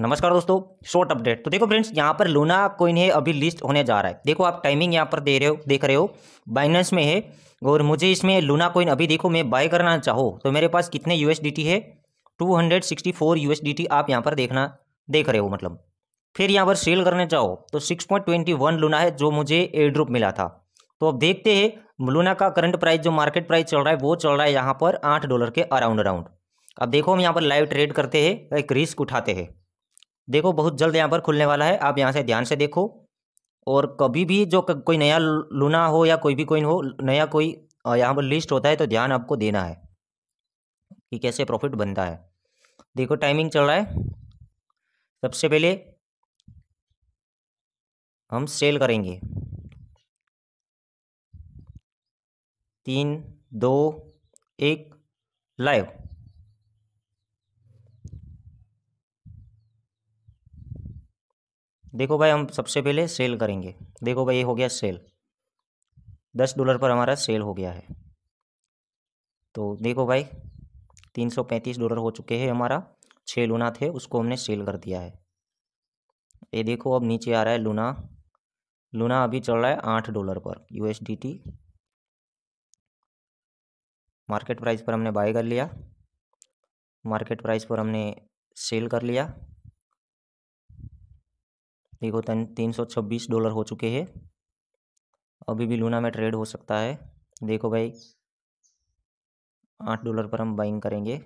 नमस्कार दोस्तों short update तो देखो फ्रेंड्स यहाँ पर लूना कोइन है अभी लिस्ट होने जा रहा है देखो आप टाइमिंग यहाँ पर दे रहे हो देख रहे हो बाइनेंस में है और मुझे इसमें लूना कोइन अभी देखो मैं बाय करना चाहो तो मेरे पास कितने यूएसडीटी है 264 यूएसडीटी आप यहाँ पर देखना देख रहे हो मतलब फिर यहाँ पर सेल करने चाहो तो 6.21 लूना है जो मुझे एड्रुप मिला था तो अब देखते हैं लूना का करंट प्राइस जो मार्केट प्राइस चल रहा है वो चल रहा है यहाँ पर आठ डॉलर के अराउंड अराउंड अब देखो हम यहाँ पर लाइव ट्रेड करते हैं एक रिस्क उठाते हैं देखो बहुत जल्द यहाँ पर खुलने वाला है आप यहाँ से ध्यान से देखो और कभी भी जो कोई नया लूना हो या कोई भी कोइन हो नया कोई यहाँ पर लिस्ट होता है तो ध्यान आपको देना है कि कैसे प्रॉफिट बनता है देखो टाइमिंग चल रहा है सबसे पहले हम सेल करेंगे तीन दो एक लाइव देखो भाई हम सबसे पहले सेल करेंगे देखो भाई ये हो गया सेल दस डॉलर पर हमारा सेल हो गया है तो देखो भाई तीन सौ पैंतीस डॉलर हो चुके हैं हमारा छः लूना थे उसको हमने सेल कर दिया है ये देखो अब नीचे आ रहा है लूना लूना अभी चल रहा है आठ डॉलर पर U S D T market price पर हमने बाय कर लिया मार्केट प्राइस पर हमने सेल कर लिया देखो तीन सौ छब्बीस डॉलर हो चुके हैं अभी भी लूना में ट्रेड हो सकता है देखो भाई आठ डॉलर पर हम बाइंग करेंगे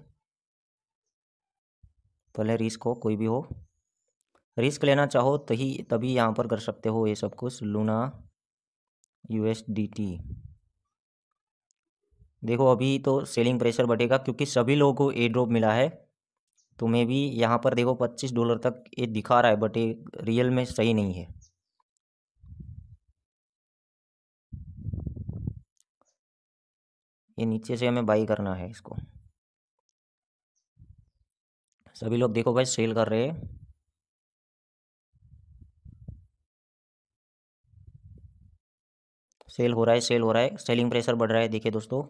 पहले रिस्क हो कोई भी हो रिस्क लेना चाहो तभी तभी यहाँ पर कर सकते हो ये सब कुछ Luna U S D T देखो अभी तो सेलिंग प्रेशर बढ़ेगा क्योंकि सभी लोगों को ए ड्रॉप मिला है मे भी यहाँ पर देखो पच्चीस डॉलर तक ये दिखा रहा है बट ये रियल में सही नहीं है ये नीचे से हमें बाई करना है इसको सभी लोग देखो भाई सेल कर रहे हैं सेल हो रहा है सेल हो रहा है सेलिंग प्रेशर बढ़ रहा है देखिए दोस्तों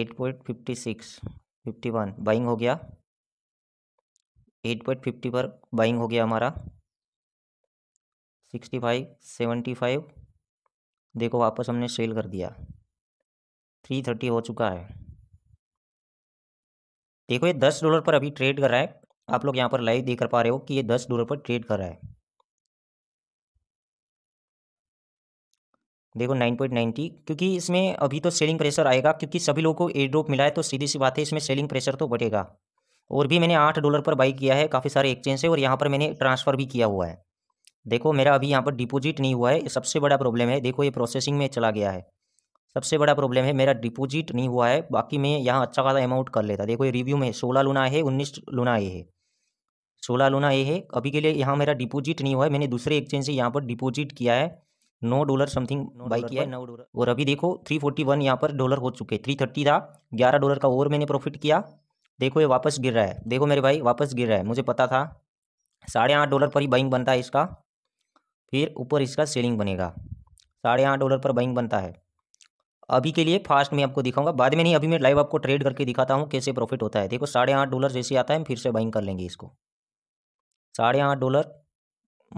eight point fifty six fifty one buying हो गया एट पॉइंट फिफ्टी पर बाइंग हो गया हमारा सिक्सटी फाइव सेवेंटी फाइव देखो वापस हमने सेल कर दिया थ्री थर्टी हो चुका है देखो ये दस डॉलर पर अभी ट्रेड कर रहा है आप लोग यहाँ पर लाइव देख कर पा रहे हो कि ये दस डॉलर पर ट्रेड कर रहा है देखो नाइन पॉइंट नाइन्टी क्योंकि इसमें अभी तो सेलिंग प्रेशर आएगा क्योंकि सभी लोगों को ए ड्रॉप मिला है तो सीधी सी बात है इसमें सेलिंग प्रेशर तो बढ़ेगा और भी मैंने आठ डॉलर पर बाई किया है काफ़ी सारे एक्सचेंज है और यहाँ पर मैंने ट्रांसफ़र भी किया हुआ है देखो मेरा अभी यहाँ पर डिपोजिट नहीं हुआ है ये सबसे बड़ा प्रॉब्लम है देखो ये प्रोसेसिंग में चला गया है सबसे बड़ा प्रॉब्लम है मेरा डिपोजिट नहीं हुआ है बाकी मैं यहाँ अच्छा खासा अमाउंट कर लेता देखो ये रिव्यू में सोलह लुना है उन्नीस लुना ये है सोलह लुना ये है अभी के लिए यहाँ मेरा डिपोजिट नहीं हुआ है मैंने दूसरे एक्सचेंज से यहाँ पर डिपोजिट किया है नो डॉलर समथिंग बाई किया है नौ डॉलर और अभी देखो थ्री फोर्टी वन यहाँ पर डॉलर हो चुके थ्री थर्टी था ग्यारह डॉलर का और मैंने प्रॉफिट किया देखो ये वापस गिर रहा है देखो मेरे भाई वापस गिर रहा है मुझे पता था साढ़े आठ डॉलर पर ही बाइंग बनता है इसका फिर ऊपर इसका सेलिंग बनेगा साढ़े आठ डॉलर पर बाइंग बनता है अभी के लिए फास्ट में आपको दिखाऊंगा बाद में नहीं अभी मैं लाइव आपको ट्रेड करके दिखाता हूँ कैसे प्रॉफिट होता है देखो साढ़े आठ डॉलर जैसे आता है हम फिर से बाइंग कर लेंगे इसको साढ़े आठ डॉलर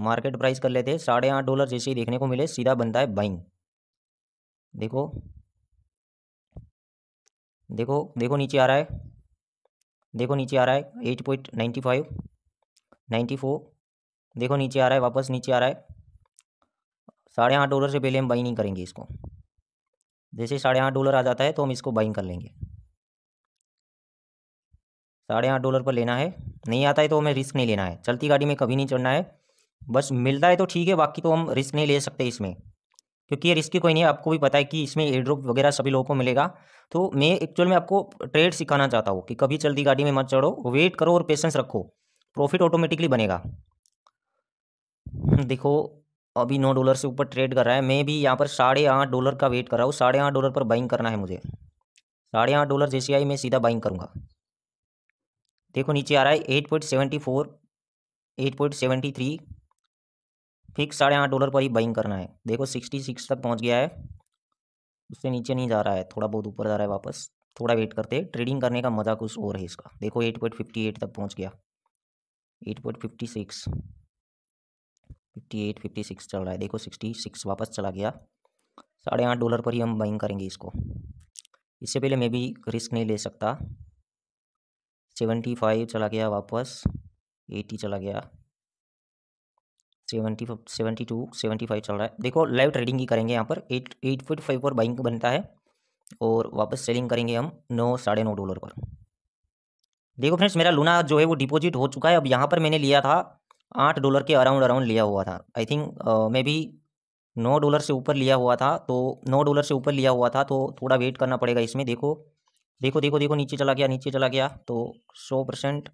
मार्केट प्राइस कर लेते हैं साढ़े आठ डॉलर जैसे ही देखने को मिले सीधा बनता है बाइंग देखो देखो देखो नीचे आ रहा है देखो नीचे आ रहा है eight point ninety five ninety four देखो नीचे आ रहा है वापस नीचे आ रहा है साढ़े आठ डॉलर से पहले हम बाइंग नहीं करेंगे इसको जैसे साढ़े आठ डॉलर आ जाता है तो हम इसको बाइंग कर लेंगे साढ़े आठ डॉलर पर लेना है नहीं आता है तो हमें रिस्क नहीं लेना है चलती गाड़ी में कभी नहीं चढ़ना है बस मिलता है तो ठीक है बाकी तो हम रिस्क नहीं ले सकते इसमें क्योंकि ये रिस्क कोई नहीं है आपको भी पता है कि इसमें एयर ड्रॉप वगैरह सभी लोगों को मिलेगा तो मैं एक्चुअल में आपको ट्रेड सिखाना चाहता हूँ कि कभी चलती गाड़ी में मत चढ़ो वेट करो और पेशेंस रखो प्रॉफिट ऑटोमेटिकली बनेगा देखो अभी नौ डॉलर से ऊपर ट्रेड कर रहा है मैं भी यहाँ पर साढ़े आठ डॉलर का वेट कर रहा हूँ साढ़े आठ डॉलर पर बाइंग करना है मुझे साढ़े आठ डॉलर जैसे आई मैं सीधा बाइंग करूँगा देखो नीचे आ रहा है eight point seventy four eight point seventy three fix साढ़े आठ डॉलर पर ही बाइंग करना है देखो सिक्सटी सिक्स तक पहुँच गया है उससे नीचे नहीं जा रहा है थोड़ा बहुत ऊपर जा रहा है वापस थोड़ा वेट करते ट्रेडिंग करने का मज़ा कुछ और है इसका देखो एट पॉइंट फिफ्टी एट तक पहुँच गया eight point fifty six fifty eight fifty six चल रहा है देखो सिक्सटी सिक्स वापस चला गया साढ़े आठ डॉलर पर ही हम बाइंग करेंगे इसको इससे पहले मैं भी रिस्क नहीं ले सकता सेवेंटी फाइव चला गया वापस एटी चला गया seventy seventy two seventy five चल रहा है देखो लाइव ट्रेडिंग ही करेंगे यहाँ पर एट एट फोट फाइव पर बाइंग बनता है और वापस सेलिंग करेंगे हम नौ साढ़े नौ डॉलर पर देखो फ्रेंड्स मेरा लूना जो है वो डिपॉजिट हो चुका है अब यहाँ पर मैंने लिया था आठ डॉलर के अराउंड अराउंड लिया हुआ था आई थिंक मे बी नौ डॉलर से ऊपर लिया हुआ था तो नौ डॉलर से ऊपर लिया हुआ था तो थोड़ा वेट करना पड़ेगा इसमें देखो देखो देखो देखो नीचे चला गया नीचे चला गया तो सौ परसेंट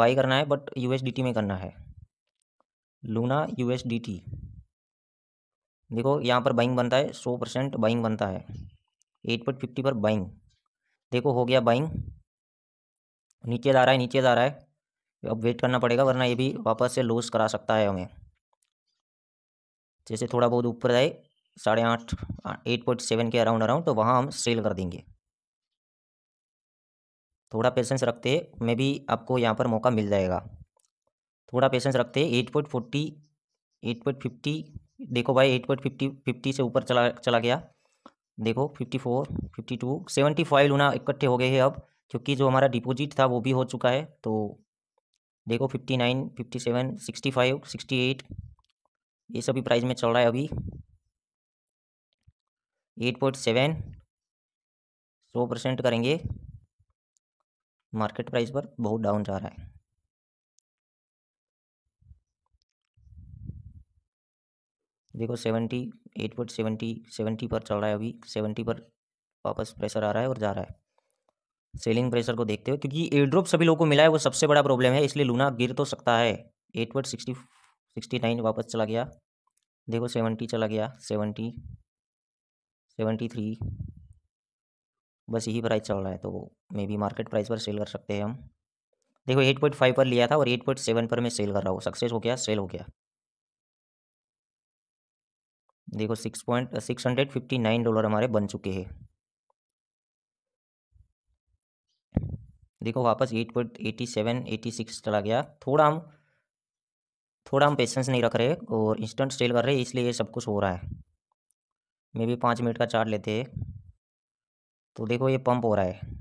बाई करना है बट यू में करना है Luna U S D T देखो यहाँ पर बाइंग बनता है सौ परसेंट बाइंग बनता है एट पॉइंट फिफ्टी पर बाइंग देखो हो गया बाइंग नीचे जा रहा है नीचे जा रहा है अब वेट करना पड़ेगा वरना ये भी वापस से लॉस करा सकता है हमें जैसे थोड़ा बहुत ऊपर जाए साढ़े आठ एट पॉइंट सेवन के अराउंड अराउंड तो वहाँ हम सेल कर देंगे थोड़ा पेशेंस रखते मैं भी आपको यहाँ पर मौका मिल जाएगा थोड़ा पेशेंस रखते हैं eight point forty eight point fifty देखो भाई एट पॉइंट फिफ्टी फिफ्टी से ऊपर चला चला गया देखो fifty four fifty two seventy five Luna इकट्ठे हो गए हैं अब क्योंकि जो हमारा डिपोजिट था वो भी हो चुका है तो देखो fifty nine fifty seven sixty five sixty eight ये सभी प्राइस में चल रहा है अभी एट पॉइंट सेवन सौ परसेंट करेंगे मार्केट प्राइस पर बहुत डाउन जा रहा है देखो seventy eight point seventy seventy पर चल रहा है अभी सेवेंटी पर वापस प्रेशर आ रहा है और जा रहा है सेलिंग प्रेशर को देखते हुए क्योंकि एयर ड्रॉप सभी लोगों को मिला है वो सबसे बड़ा प्रॉब्लम है इसलिए लूना गिर तो सकता है eight point sixty sixty nine वापस चला गया देखो सेवेंटी चला गया सेवेंटी सेवेंटी थ्री बस यही प्राइस चल रहा है तो मे बी मार्केट प्राइस पर सेल कर सकते हैं हम देखो एट पॉइंट फाइव पर लिया था और एट पॉइंट सेवन पर मैं सेल कर रहा हूँ सक्सेस हो गया सेल हो गया देखो six point six hundred fifty nine dollar हमारे बन चुके हैं देखो वापस eight point eighty seven eighty six चला गया थोड़ा हम थोड़ा हम पेशेंस नहीं रख रहे और इंस्टेंट सेल कर रहे हैं इसलिए ये सब कुछ हो रहा है मे भी पाँच मिनट का चार्ट लेते हैं तो देखो ये पंप हो रहा है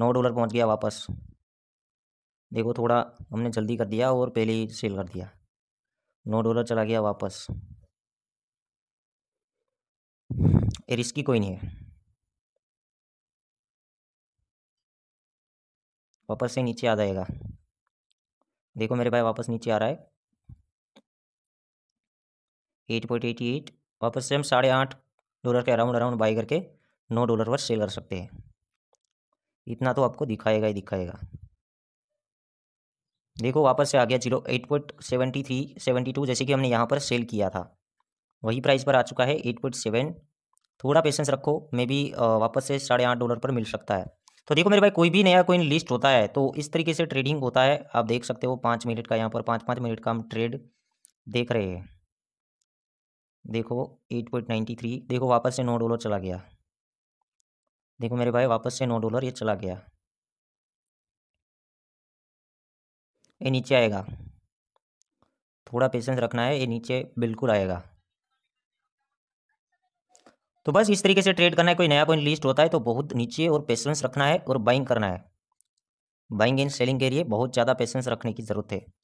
नौ डॉलर पहुंच गया वापस देखो थोड़ा हमने जल्दी कर दिया और पहले ही सेल कर दिया नौ डॉलर चला गया वापस ये रिस्की कोई नहीं है वापस से नीचे आ जाएगा देखो मेरे भाई वापस नीचे आ रहा है एट पॉइंट एटी एट वापस से हम साढ़े आठ डॉलर के अराउंड अराउंड बाई करके नौ डॉलर पर सेल कर सकते हैं इतना तो आपको दिखाएगा ही दिखाएगा देखो वापस से आ गया zero eight point seventy three seventy two जैसे कि हमने यहाँ पर सेल किया था वही प्राइस पर आ चुका है एट पॉइंट सेवन थोड़ा पेशेंस रखो मे बी वापस से साढ़े आठ डॉलर पर मिल सकता है तो देखो मेरे भाई कोई भी नया कोई लिस्ट होता है तो इस तरीके से ट्रेडिंग होता है आप देख सकते हो पाँच मिनट का यहाँ पर पाँच पाँच मिनट का हम ट्रेड देख रहे हैं देखो एट पॉइंट नाइन्टी थ्री देखो वापस से नौ डॉलर चला गया देखो मेरे भाई वापस से नौ डॉलर ये चला गया ये नीचे आएगा थोड़ा पेशेंस रखना है ये नीचे बिल्कुल आएगा तो बस इस तरीके से ट्रेड करना है कोई नया पॉइंट लिस्ट होता है तो बहुत नीचे और पेशेंस रखना है और बाइंग करना है बाइंग एंड सेलिंग के लिए बहुत ज़्यादा पेशेंस रखने की ज़रूरत है